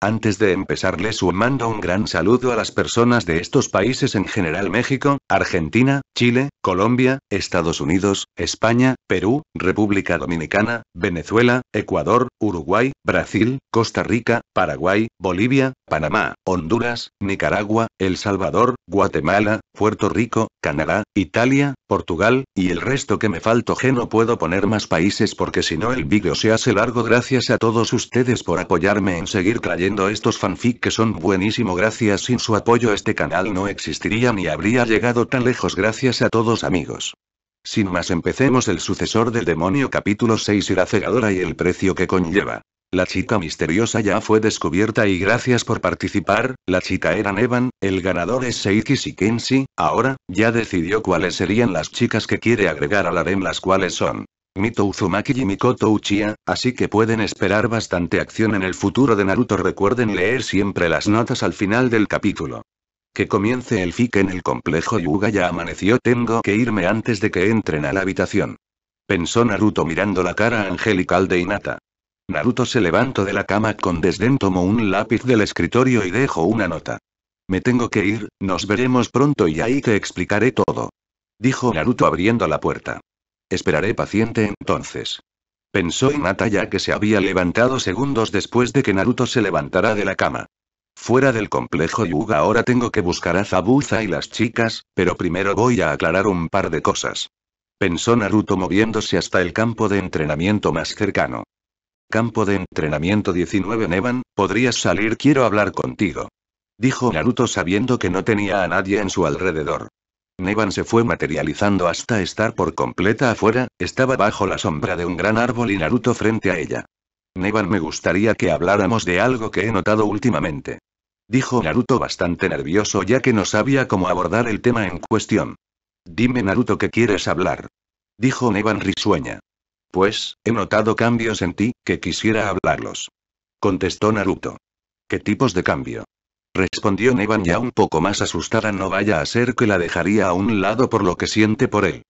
Antes de empezar, les mando un gran saludo a las personas de estos países en general México, Argentina, Chile, Colombia, Estados Unidos, España, Perú, República Dominicana, Venezuela, Ecuador, Uruguay, Brasil, Costa Rica, Paraguay, Bolivia, Panamá, Honduras, Nicaragua, El Salvador, Guatemala, Puerto Rico, Canadá, Italia, Portugal, y el resto que me falto G no puedo poner más países porque si no el vídeo se hace largo gracias a todos ustedes por apoyarme en seguir trayendo estos fanfic que son buenísimo gracias sin su apoyo este canal no existiría ni habría llegado tan lejos gracias a todos amigos. Sin más empecemos el sucesor del demonio capítulo 6 y la cegadora y el precio que conlleva. La chica misteriosa ya fue descubierta y gracias por participar, la chica era Nevan, el ganador es Seiki Kenshi. ahora, ya decidió cuáles serían las chicas que quiere agregar al harem las cuales son. Mito Uzumaki y Mikoto Uchiha, así que pueden esperar bastante acción en el futuro de Naruto recuerden leer siempre las notas al final del capítulo. Que comience el fic en el complejo Yuga ya amaneció tengo que irme antes de que entren a la habitación. Pensó Naruto mirando la cara angelical de Hinata. Naruto se levantó de la cama con desdén, tomó un lápiz del escritorio y dejó una nota. Me tengo que ir, nos veremos pronto y ahí te explicaré todo. Dijo Naruto abriendo la puerta. Esperaré paciente entonces. Pensó Inata ya que se había levantado segundos después de que Naruto se levantara de la cama. Fuera del complejo Yuga ahora tengo que buscar a Zabuza y las chicas, pero primero voy a aclarar un par de cosas. Pensó Naruto moviéndose hasta el campo de entrenamiento más cercano. Campo de entrenamiento 19 Nevan, podrías salir, quiero hablar contigo. Dijo Naruto sabiendo que no tenía a nadie en su alrededor. Nevan se fue materializando hasta estar por completa afuera, estaba bajo la sombra de un gran árbol y Naruto frente a ella. Nevan me gustaría que habláramos de algo que he notado últimamente. Dijo Naruto bastante nervioso ya que no sabía cómo abordar el tema en cuestión. Dime Naruto que quieres hablar. Dijo Nevan risueña. Pues, he notado cambios en ti, que quisiera hablarlos. Contestó Naruto. ¿Qué tipos de cambio? Respondió Nevan ya un poco más asustada no vaya a ser que la dejaría a un lado por lo que siente por él.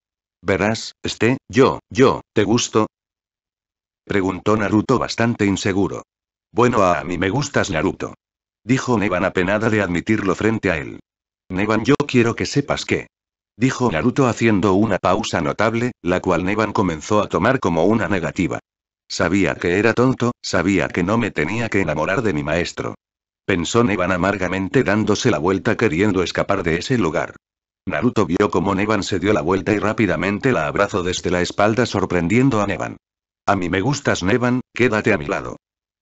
Verás, este, yo, yo, ¿te gusto? Preguntó Naruto bastante inseguro. Bueno a mí me gustas Naruto. Dijo Nevan apenada de admitirlo frente a él. Nevan yo quiero que sepas que, dijo Naruto haciendo una pausa notable, la cual Nevan comenzó a tomar como una negativa. Sabía que era tonto, sabía que no me tenía que enamorar de mi maestro. Pensó Nevan amargamente dándose la vuelta queriendo escapar de ese lugar. Naruto vio cómo Nevan se dio la vuelta y rápidamente la abrazó desde la espalda sorprendiendo a Nevan. A mí me gustas Nevan, quédate a mi lado.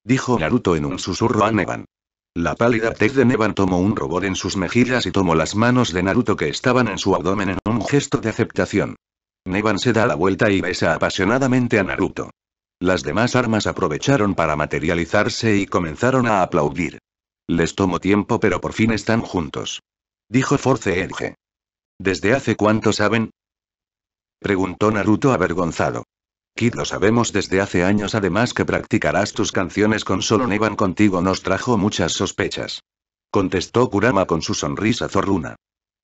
Dijo Naruto en un susurro a Nevan. La pálida tez de Nevan tomó un robot en sus mejillas y tomó las manos de Naruto que estaban en su abdomen en un gesto de aceptación. Nevan se da la vuelta y besa apasionadamente a Naruto. Las demás armas aprovecharon para materializarse y comenzaron a aplaudir. Les tomó tiempo pero por fin están juntos. Dijo Force Edge. ¿Desde hace cuánto saben? Preguntó Naruto avergonzado. Kid lo sabemos desde hace años además que practicarás tus canciones con solo Nevan contigo nos trajo muchas sospechas. Contestó Kurama con su sonrisa zorruna.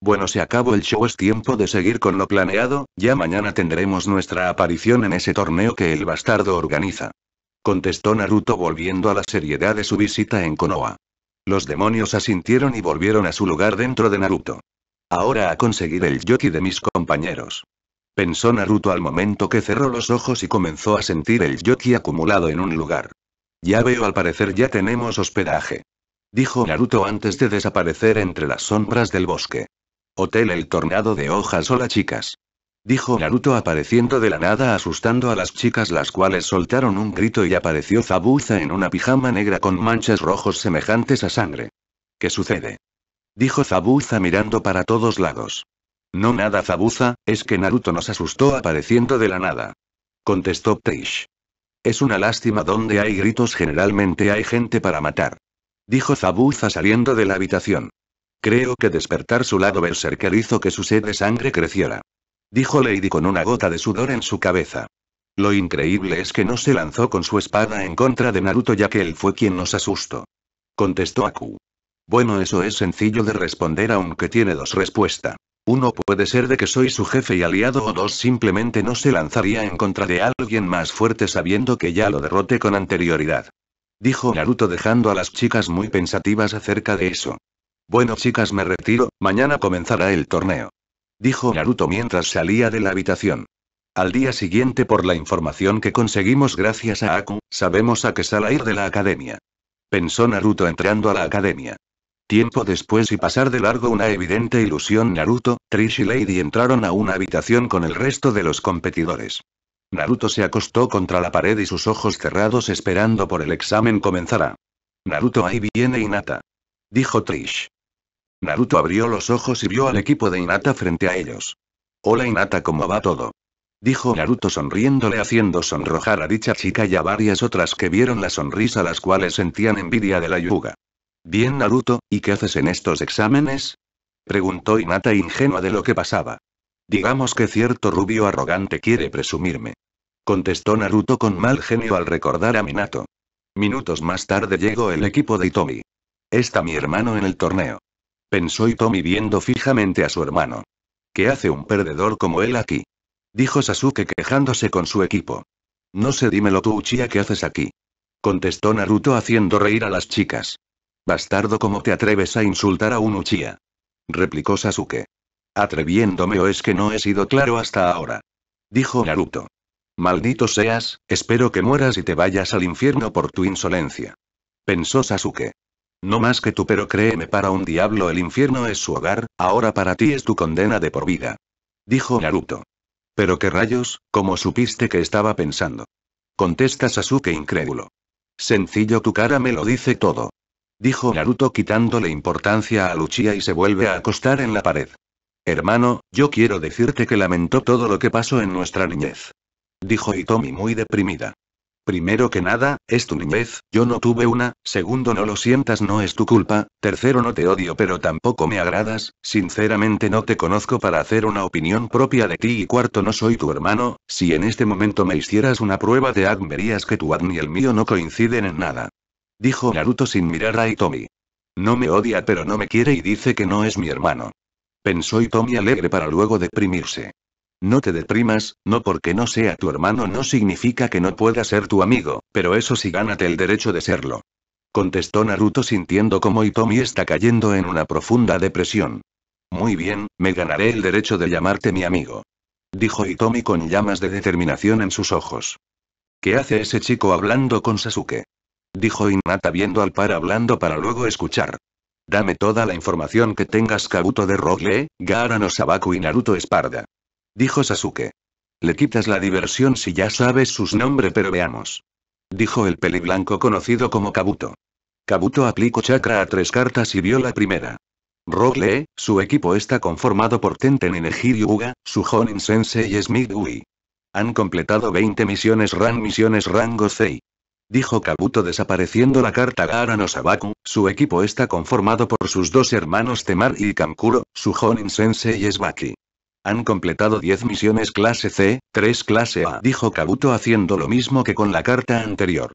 Bueno se acabó el show es tiempo de seguir con lo planeado, ya mañana tendremos nuestra aparición en ese torneo que el bastardo organiza. Contestó Naruto volviendo a la seriedad de su visita en Konoha. Los demonios asintieron y volvieron a su lugar dentro de Naruto. Ahora a conseguir el yoki de mis compañeros pensó Naruto al momento que cerró los ojos y comenzó a sentir el yoki acumulado en un lugar. Ya veo al parecer ya tenemos hospedaje. Dijo Naruto antes de desaparecer entre las sombras del bosque. Hotel el tornado de hojas hola chicas. Dijo Naruto apareciendo de la nada asustando a las chicas las cuales soltaron un grito y apareció Zabuza en una pijama negra con manchas rojos semejantes a sangre. ¿Qué sucede? Dijo Zabuza mirando para todos lados. No nada Zabuza, es que Naruto nos asustó apareciendo de la nada. Contestó Teish. Es una lástima donde hay gritos generalmente hay gente para matar. Dijo Zabuza saliendo de la habitación. Creo que despertar su lado berserker hizo que su sed de sangre creciera. Dijo Lady con una gota de sudor en su cabeza. Lo increíble es que no se lanzó con su espada en contra de Naruto ya que él fue quien nos asustó. Contestó Aku. Bueno eso es sencillo de responder aunque tiene dos respuestas. Uno puede ser de que soy su jefe y aliado o dos simplemente no se lanzaría en contra de alguien más fuerte sabiendo que ya lo derrote con anterioridad. Dijo Naruto dejando a las chicas muy pensativas acerca de eso. Bueno chicas me retiro, mañana comenzará el torneo. Dijo Naruto mientras salía de la habitación. Al día siguiente por la información que conseguimos gracias a Aku, sabemos a qué sala ir de la academia. Pensó Naruto entrando a la academia. Tiempo después y pasar de largo una evidente ilusión Naruto, Trish y Lady entraron a una habitación con el resto de los competidores. Naruto se acostó contra la pared y sus ojos cerrados esperando por el examen comenzará. Naruto ahí viene Inata. Dijo Trish. Naruto abrió los ojos y vio al equipo de Inata frente a ellos. Hola Inata, ¿cómo va todo? Dijo Naruto sonriéndole haciendo sonrojar a dicha chica y a varias otras que vieron la sonrisa las cuales sentían envidia de la yuga. Bien Naruto, ¿y qué haces en estos exámenes? Preguntó Inata ingenua de lo que pasaba. Digamos que cierto rubio arrogante quiere presumirme. Contestó Naruto con mal genio al recordar a Minato. Minutos más tarde llegó el equipo de Itomi. Está mi hermano en el torneo. Pensó Itomi viendo fijamente a su hermano. ¿Qué hace un perdedor como él aquí? Dijo Sasuke quejándose con su equipo. No sé dímelo tú Uchiha ¿qué haces aquí? Contestó Naruto haciendo reír a las chicas. Bastardo, ¿cómo te atreves a insultar a un Uchiha? replicó Sasuke. Atreviéndome o es que no he sido claro hasta ahora. Dijo Naruto. Maldito seas, espero que mueras y te vayas al infierno por tu insolencia. Pensó Sasuke. No más que tú, pero créeme, para un diablo el infierno es su hogar, ahora para ti es tu condena de por vida. Dijo Naruto. Pero qué rayos, ¿cómo supiste que estaba pensando? Contesta Sasuke incrédulo. Sencillo, tu cara me lo dice todo dijo Naruto quitándole importancia a Luchia y se vuelve a acostar en la pared. Hermano, yo quiero decirte que lamentó todo lo que pasó en nuestra niñez. Dijo Itomi muy deprimida. Primero que nada, es tu niñez, yo no tuve una, segundo no lo sientas no es tu culpa, tercero no te odio pero tampoco me agradas, sinceramente no te conozco para hacer una opinión propia de ti y cuarto no soy tu hermano, si en este momento me hicieras una prueba de ADN verías que tu ad y el mío no coinciden en nada. Dijo Naruto sin mirar a Itomi. No me odia pero no me quiere y dice que no es mi hermano. Pensó Itomi alegre para luego deprimirse. No te deprimas, no porque no sea tu hermano no significa que no pueda ser tu amigo, pero eso sí gánate el derecho de serlo. Contestó Naruto sintiendo como Itomi está cayendo en una profunda depresión. Muy bien, me ganaré el derecho de llamarte mi amigo. Dijo Itomi con llamas de determinación en sus ojos. ¿Qué hace ese chico hablando con Sasuke? dijo Hinata viendo al par hablando para luego escuchar. Dame toda la información que tengas Kabuto de Rogle, Gaara no Sabaku y Naruto Esparda. Dijo Sasuke. Le quitas la diversión si ya sabes sus nombres pero veamos. Dijo el peli blanco conocido como Kabuto. Kabuto aplicó chakra a tres cartas y vio la primera. Rogle, su equipo está conformado por Tenten Enegiri Uga, su Sensei y Smith Han completado 20 misiones RAN misiones rango C dijo Kabuto desapareciendo la carta Gaara no Sabaku, su equipo está conformado por sus dos hermanos Temar y Kankuro, su Honin Sensei y Esbaki. Han completado 10 misiones clase C, 3 clase A, dijo Kabuto haciendo lo mismo que con la carta anterior.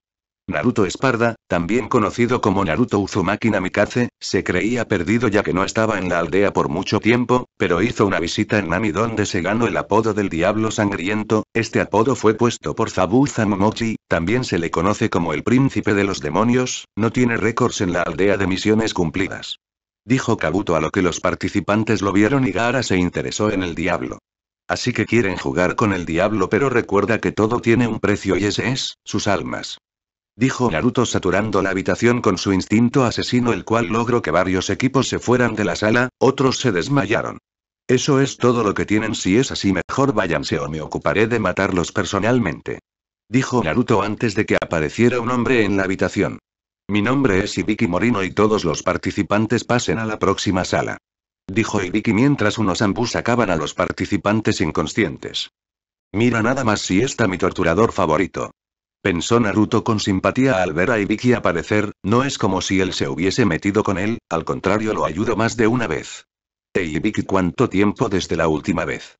Naruto Esparda, también conocido como Naruto Uzumaki Namikaze, se creía perdido ya que no estaba en la aldea por mucho tiempo, pero hizo una visita en Nami donde se ganó el apodo del Diablo Sangriento, este apodo fue puesto por Zabu Momochi, también se le conoce como el Príncipe de los Demonios, no tiene récords en la aldea de misiones cumplidas. Dijo Kabuto a lo que los participantes lo vieron y Gaara se interesó en el Diablo. Así que quieren jugar con el Diablo pero recuerda que todo tiene un precio y ese es, sus almas dijo Naruto saturando la habitación con su instinto asesino el cual logró que varios equipos se fueran de la sala, otros se desmayaron. Eso es todo lo que tienen si es así mejor váyanse o me ocuparé de matarlos personalmente. Dijo Naruto antes de que apareciera un hombre en la habitación. Mi nombre es Ibiki Morino y todos los participantes pasen a la próxima sala. Dijo Ibiki mientras unos ambus acaban a los participantes inconscientes. Mira nada más si está mi torturador favorito. Pensó Naruto con simpatía al ver a Ibiki aparecer, no es como si él se hubiese metido con él, al contrario lo ayudó más de una vez. E Ibiki cuánto tiempo desde la última vez.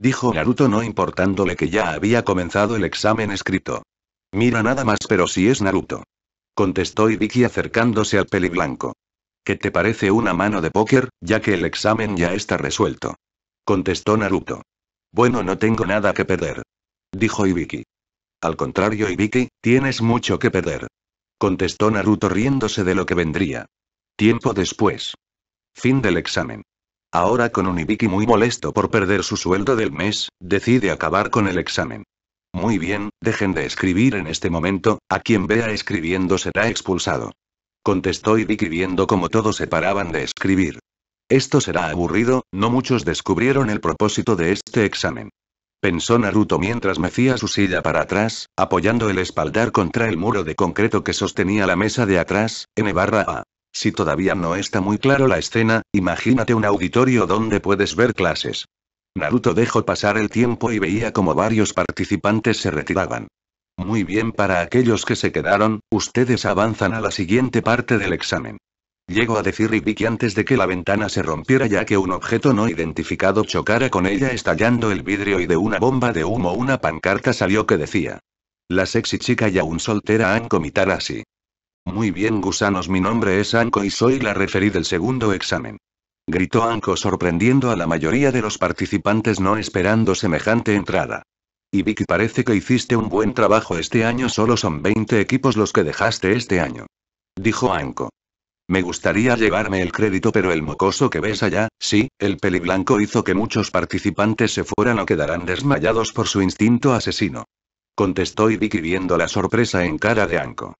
Dijo Naruto no importándole que ya había comenzado el examen escrito. Mira nada más pero si es Naruto. Contestó Ibiki acercándose al peli blanco. ¿Qué te parece una mano de póker, ya que el examen ya está resuelto? Contestó Naruto. Bueno no tengo nada que perder. Dijo Ibiki. Al contrario Ibiki, tienes mucho que perder. Contestó Naruto riéndose de lo que vendría. Tiempo después. Fin del examen. Ahora con un Ibiki muy molesto por perder su sueldo del mes, decide acabar con el examen. Muy bien, dejen de escribir en este momento, a quien vea escribiendo será expulsado. Contestó Ibiki viendo cómo todos se paraban de escribir. Esto será aburrido, no muchos descubrieron el propósito de este examen pensó Naruto mientras mecía su silla para atrás, apoyando el espaldar contra el muro de concreto que sostenía la mesa de atrás, N barra A. Si todavía no está muy claro la escena, imagínate un auditorio donde puedes ver clases. Naruto dejó pasar el tiempo y veía como varios participantes se retiraban. Muy bien para aquellos que se quedaron, ustedes avanzan a la siguiente parte del examen. Llegó a decir Ibiki antes de que la ventana se rompiera ya que un objeto no identificado chocara con ella estallando el vidrio y de una bomba de humo una pancarta salió que decía. La sexy chica y aún soltera Anko así. Muy bien gusanos mi nombre es Anko y soy la referí del segundo examen. Gritó Anko sorprendiendo a la mayoría de los participantes no esperando semejante entrada. Y Vicky parece que hiciste un buen trabajo este año solo son 20 equipos los que dejaste este año. Dijo Anko. Me gustaría llevarme el crédito, pero el mocoso que ves allá, sí, el peliblanco hizo que muchos participantes se fueran o quedaran desmayados por su instinto asesino. Contestó Ibiki viendo la sorpresa en cara de Anko.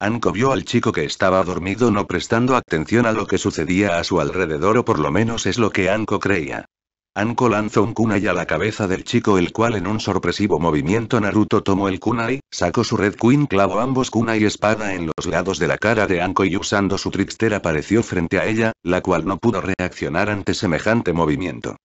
Anko vio al chico que estaba dormido no prestando atención a lo que sucedía a su alrededor o por lo menos es lo que Anko creía. Anko lanzó un kunai a la cabeza del chico el cual en un sorpresivo movimiento Naruto tomó el kunai, sacó su Red Queen clavó ambos kunai espada en los lados de la cara de Anko y usando su trickster apareció frente a ella, la cual no pudo reaccionar ante semejante movimiento.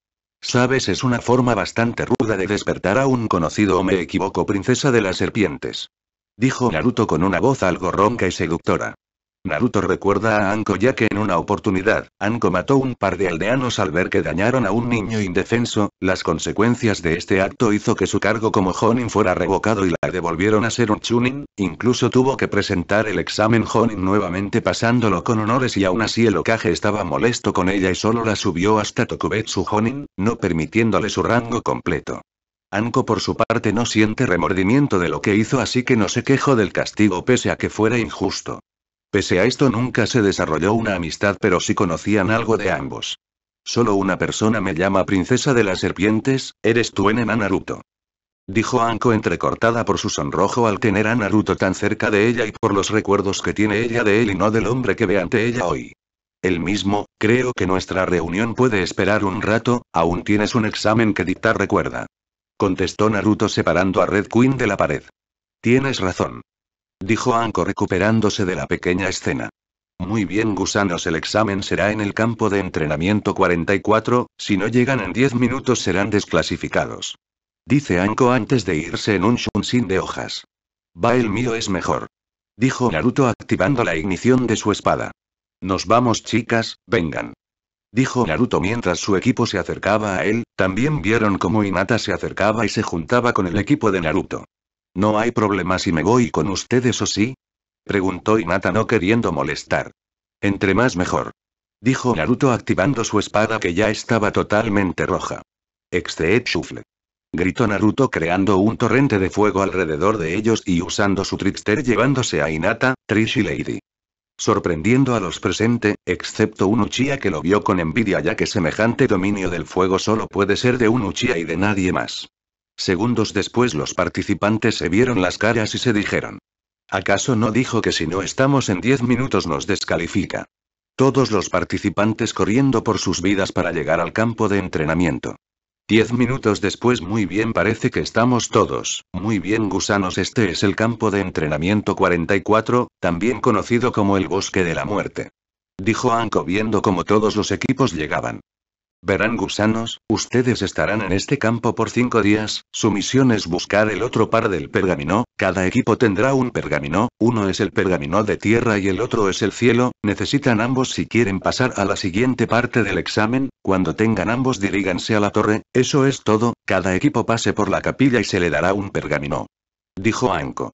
Sabes es una forma bastante ruda de despertar a un conocido o me equivoco princesa de las serpientes. Dijo Naruto con una voz algo ronca y seductora. Naruto recuerda a Anko ya que en una oportunidad, Anko mató un par de aldeanos al ver que dañaron a un niño indefenso, las consecuencias de este acto hizo que su cargo como Jonin fuera revocado y la devolvieron a ser un Chunin, incluso tuvo que presentar el examen Jonin nuevamente pasándolo con honores y aún así el okaje estaba molesto con ella y solo la subió hasta Tokubetsu Jonin, no permitiéndole su rango completo. Anko por su parte no siente remordimiento de lo que hizo así que no se quejó del castigo pese a que fuera injusto. Pese a esto nunca se desarrolló una amistad, pero sí conocían algo de ambos. Solo una persona me llama princesa de las serpientes, eres tú Enena Naruto. Dijo Anko entrecortada por su sonrojo al tener a Naruto tan cerca de ella y por los recuerdos que tiene ella de él y no del hombre que ve ante ella hoy. El mismo, creo que nuestra reunión puede esperar un rato, aún tienes un examen que dictar recuerda. Contestó Naruto separando a Red Queen de la pared. Tienes razón dijo Anko recuperándose de la pequeña escena. Muy bien, gusanos, el examen será en el campo de entrenamiento 44, si no llegan en 10 minutos serán desclasificados. Dice Anko antes de irse en un shunsin de hojas. Va el mío es mejor. Dijo Naruto activando la ignición de su espada. Nos vamos chicas, vengan. Dijo Naruto mientras su equipo se acercaba a él, también vieron cómo Hinata se acercaba y se juntaba con el equipo de Naruto. ¿No hay problema si me voy con ustedes o sí? Preguntó Hinata no queriendo molestar. Entre más mejor. Dijo Naruto activando su espada que ya estaba totalmente roja. Exceed Shuffle. Gritó Naruto creando un torrente de fuego alrededor de ellos y usando su trickster llevándose a Hinata, Trish y Lady. Sorprendiendo a los presentes, excepto un Uchiha que lo vio con envidia ya que semejante dominio del fuego solo puede ser de un Uchiha y de nadie más. Segundos después los participantes se vieron las caras y se dijeron. ¿Acaso no dijo que si no estamos en 10 minutos nos descalifica? Todos los participantes corriendo por sus vidas para llegar al campo de entrenamiento. Diez minutos después, muy bien, parece que estamos todos. Muy bien, gusanos, este es el campo de entrenamiento 44, también conocido como el bosque de la muerte. Dijo Anko viendo como todos los equipos llegaban. Verán gusanos, ustedes estarán en este campo por cinco días, su misión es buscar el otro par del pergamino, cada equipo tendrá un pergamino, uno es el pergamino de tierra y el otro es el cielo, necesitan ambos si quieren pasar a la siguiente parte del examen, cuando tengan ambos diríganse a la torre, eso es todo, cada equipo pase por la capilla y se le dará un pergamino. Dijo Anko.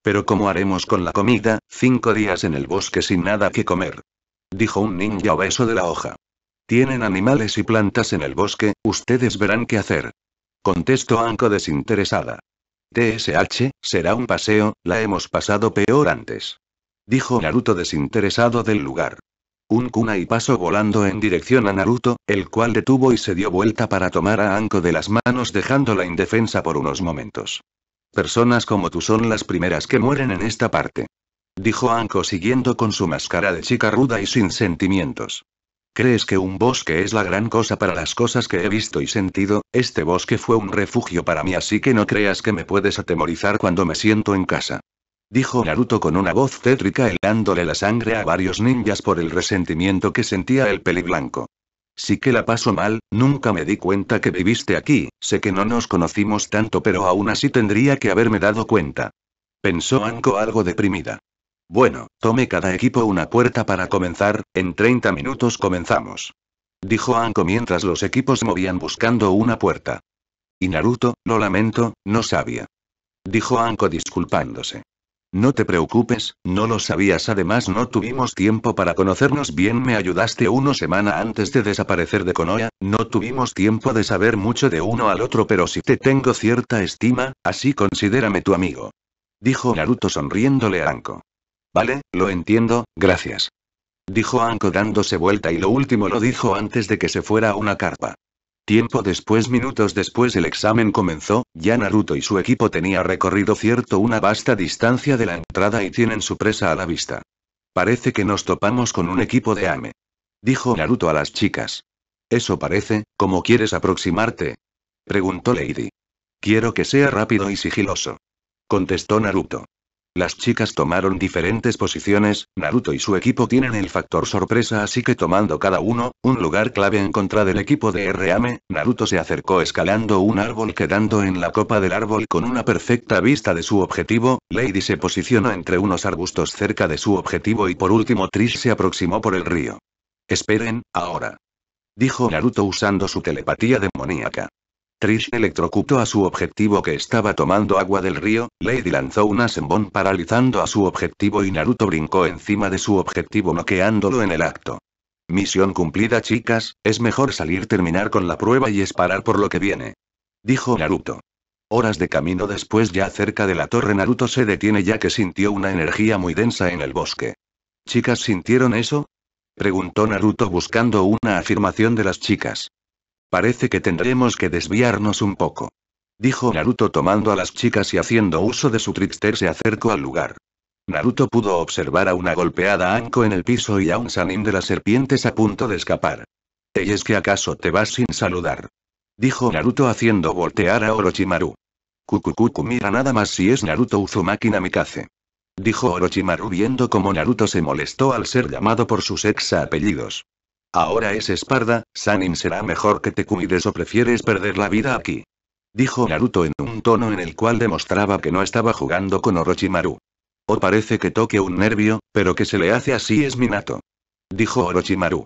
Pero ¿cómo haremos con la comida, cinco días en el bosque sin nada que comer? Dijo un ninja obeso de la hoja. Tienen animales y plantas en el bosque, ustedes verán qué hacer. Contestó Anko desinteresada. TSH, será un paseo, la hemos pasado peor antes. Dijo Naruto desinteresado del lugar. Un kunai pasó volando en dirección a Naruto, el cual detuvo y se dio vuelta para tomar a Anko de las manos dejándola indefensa por unos momentos. Personas como tú son las primeras que mueren en esta parte. Dijo Anko siguiendo con su máscara de chica ruda y sin sentimientos. ¿Crees que un bosque es la gran cosa para las cosas que he visto y sentido? Este bosque fue un refugio para mí, así que no creas que me puedes atemorizar cuando me siento en casa. Dijo Naruto con una voz tétrica helándole la sangre a varios ninjas por el resentimiento que sentía el peliblanco. Sí que la paso mal, nunca me di cuenta que viviste aquí, sé que no nos conocimos tanto pero aún así tendría que haberme dado cuenta. Pensó Anko algo deprimida. Bueno, tome cada equipo una puerta para comenzar, en 30 minutos comenzamos. Dijo Anko mientras los equipos movían buscando una puerta. Y Naruto, lo lamento, no sabía. Dijo Anko disculpándose. No te preocupes, no lo sabías. Además, no tuvimos tiempo para conocernos bien. Me ayudaste una semana antes de desaparecer de Konoha. No tuvimos tiempo de saber mucho de uno al otro, pero si te tengo cierta estima, así considérame tu amigo. Dijo Naruto sonriéndole a Anko. Vale, lo entiendo, gracias. Dijo Anko dándose vuelta y lo último lo dijo antes de que se fuera a una carpa. Tiempo después, minutos después, el examen comenzó. Ya Naruto y su equipo tenía recorrido cierto una vasta distancia de la entrada y tienen su presa a la vista. Parece que nos topamos con un equipo de Ame. Dijo Naruto a las chicas. Eso parece, ¿cómo quieres aproximarte? Preguntó Lady. Quiero que sea rápido y sigiloso. Contestó Naruto. Las chicas tomaron diferentes posiciones, Naruto y su equipo tienen el factor sorpresa así que tomando cada uno, un lugar clave en contra del equipo de Rame, Naruto se acercó escalando un árbol quedando en la copa del árbol con una perfecta vista de su objetivo, Lady se posicionó entre unos arbustos cerca de su objetivo y por último Trish se aproximó por el río. Esperen, ahora. Dijo Naruto usando su telepatía demoníaca. Trish electrocutó a su objetivo que estaba tomando agua del río, Lady lanzó un asembón paralizando a su objetivo y Naruto brincó encima de su objetivo noqueándolo en el acto. Misión cumplida chicas, es mejor salir terminar con la prueba y esperar por lo que viene. Dijo Naruto. Horas de camino después ya cerca de la torre Naruto se detiene ya que sintió una energía muy densa en el bosque. ¿Chicas sintieron eso? Preguntó Naruto buscando una afirmación de las chicas. Parece que tendremos que desviarnos un poco. Dijo Naruto tomando a las chicas y haciendo uso de su trickster se acercó al lugar. Naruto pudo observar a una golpeada Anko en el piso y a un Sanin de las serpientes a punto de escapar. ¿Y es que acaso te vas sin saludar? Dijo Naruto haciendo voltear a Orochimaru. Kukukuku mira nada más si es Naruto Uzumaki Namikaze. Dijo Orochimaru viendo como Naruto se molestó al ser llamado por sus ex apellidos. Ahora es Esparda, Sanin será mejor que te cuides o prefieres perder la vida aquí. Dijo Naruto en un tono en el cual demostraba que no estaba jugando con Orochimaru. O parece que toque un nervio, pero que se le hace así es Minato. Dijo Orochimaru.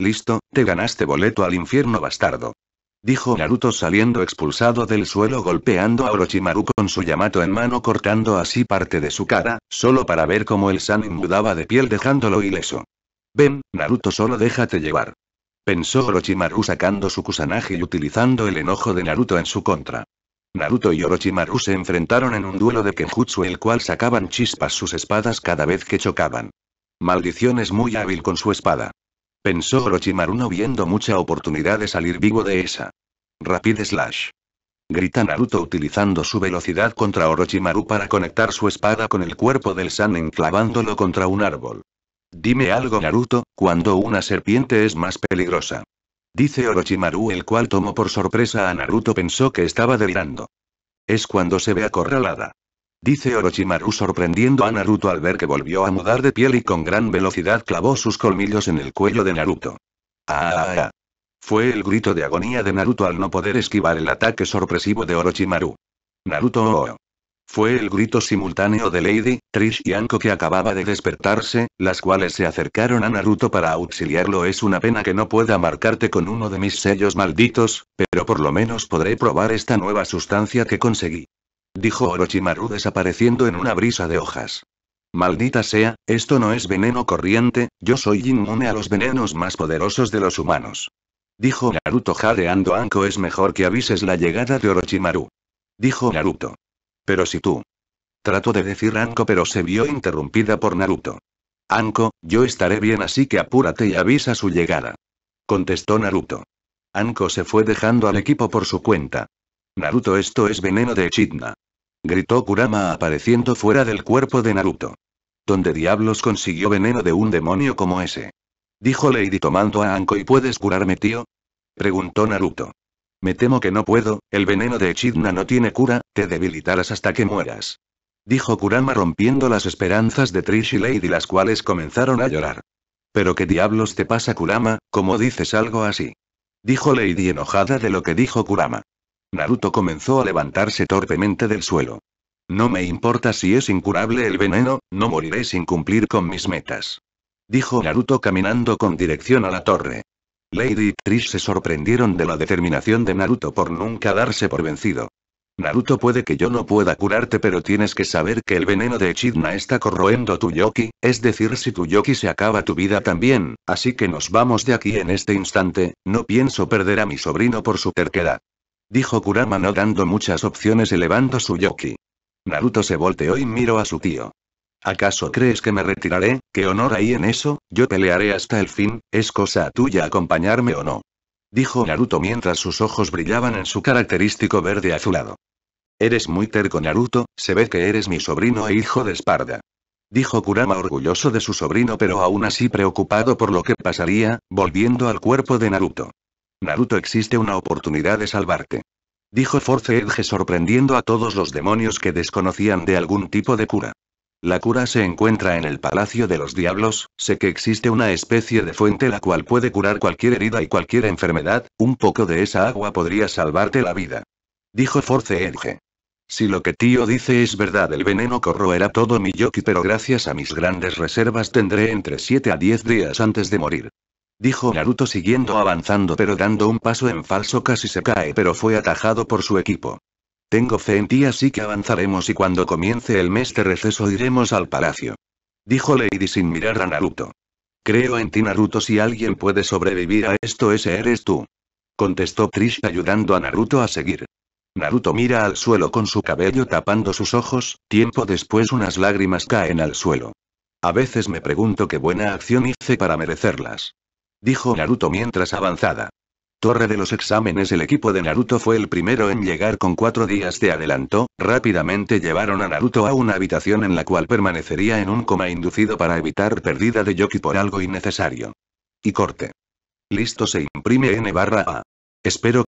Listo, te ganaste boleto al infierno bastardo. Dijo Naruto saliendo expulsado del suelo golpeando a Orochimaru con su Yamato en mano cortando así parte de su cara, solo para ver cómo el Sanin mudaba de piel dejándolo ileso. Ven, Naruto, solo déjate llevar. Pensó Orochimaru sacando su Kusanagi y utilizando el enojo de Naruto en su contra. Naruto y Orochimaru se enfrentaron en un duelo de Kenjutsu el cual sacaban chispas sus espadas cada vez que chocaban. Maldición es muy hábil con su espada. Pensó Orochimaru no viendo mucha oportunidad de salir vivo de esa. Rapid Slash. Grita Naruto utilizando su velocidad contra Orochimaru para conectar su espada con el cuerpo del San enclavándolo contra un árbol. Dime algo Naruto, cuando una serpiente es más peligrosa. Dice Orochimaru el cual tomó por sorpresa a Naruto pensó que estaba delirando. Es cuando se ve acorralada. Dice Orochimaru sorprendiendo a Naruto al ver que volvió a mudar de piel y con gran velocidad clavó sus colmillos en el cuello de Naruto. ¡Ah! Fue el grito de agonía de Naruto al no poder esquivar el ataque sorpresivo de Orochimaru. Naruto oh. Fue el grito simultáneo de Lady, Trish y Anko que acababa de despertarse, las cuales se acercaron a Naruto para auxiliarlo. Es una pena que no pueda marcarte con uno de mis sellos malditos, pero por lo menos podré probar esta nueva sustancia que conseguí. Dijo Orochimaru desapareciendo en una brisa de hojas. Maldita sea, esto no es veneno corriente, yo soy inmune a los venenos más poderosos de los humanos. Dijo Naruto jadeando Anko es mejor que avises la llegada de Orochimaru. Dijo Naruto. Pero si tú. Trató de decir Anko, pero se vio interrumpida por Naruto. Anko, yo estaré bien, así que apúrate y avisa su llegada. Contestó Naruto. Anko se fue dejando al equipo por su cuenta. Naruto, esto es veneno de Echidna. Gritó Kurama apareciendo fuera del cuerpo de Naruto. ¿Dónde diablos consiguió veneno de un demonio como ese? Dijo Lady tomando a Anko y puedes curarme, tío. Preguntó Naruto. Me temo que no puedo, el veneno de Echidna no tiene cura, te debilitarás hasta que mueras. Dijo Kurama rompiendo las esperanzas de Trish y Lady las cuales comenzaron a llorar. Pero qué diablos te pasa Kurama, como dices algo así. Dijo Lady enojada de lo que dijo Kurama. Naruto comenzó a levantarse torpemente del suelo. No me importa si es incurable el veneno, no moriré sin cumplir con mis metas. Dijo Naruto caminando con dirección a la torre. Lady y Trish se sorprendieron de la determinación de Naruto por nunca darse por vencido. Naruto puede que yo no pueda curarte pero tienes que saber que el veneno de Echidna está corroendo tu yoki, es decir si tu yoki se acaba tu vida también, así que nos vamos de aquí en este instante, no pienso perder a mi sobrino por su terquedad. Dijo Kurama no dando muchas opciones elevando su yoki. Naruto se volteó y miró a su tío. ¿Acaso crees que me retiraré? ¿Qué honor hay en eso? Yo pelearé hasta el fin, es cosa tuya acompañarme o no. Dijo Naruto mientras sus ojos brillaban en su característico verde azulado. Eres muy terco Naruto, se ve que eres mi sobrino e hijo de Esparda. Dijo Kurama orgulloso de su sobrino pero aún así preocupado por lo que pasaría, volviendo al cuerpo de Naruto. Naruto existe una oportunidad de salvarte. Dijo Force Edge sorprendiendo a todos los demonios que desconocían de algún tipo de cura. La cura se encuentra en el Palacio de los Diablos, sé que existe una especie de fuente la cual puede curar cualquier herida y cualquier enfermedad, un poco de esa agua podría salvarte la vida. Dijo Force Edge. Si lo que tío dice es verdad, el veneno corroerá todo mi yoki, pero gracias a mis grandes reservas tendré entre 7 a 10 días antes de morir. Dijo Naruto siguiendo avanzando pero dando un paso en falso casi se cae pero fue atajado por su equipo. Tengo fe en ti así que avanzaremos y cuando comience el mes de receso iremos al palacio. Dijo Lady sin mirar a Naruto. Creo en ti Naruto si alguien puede sobrevivir a esto ese eres tú. Contestó Trish ayudando a Naruto a seguir. Naruto mira al suelo con su cabello tapando sus ojos, tiempo después unas lágrimas caen al suelo. A veces me pregunto qué buena acción hice para merecerlas. Dijo Naruto mientras avanzada. Torre de los exámenes El equipo de Naruto fue el primero en llegar con cuatro días de adelanto, rápidamente llevaron a Naruto a una habitación en la cual permanecería en un coma inducido para evitar pérdida de Yoki por algo innecesario. Y corte. Listo se imprime N barra A. Espero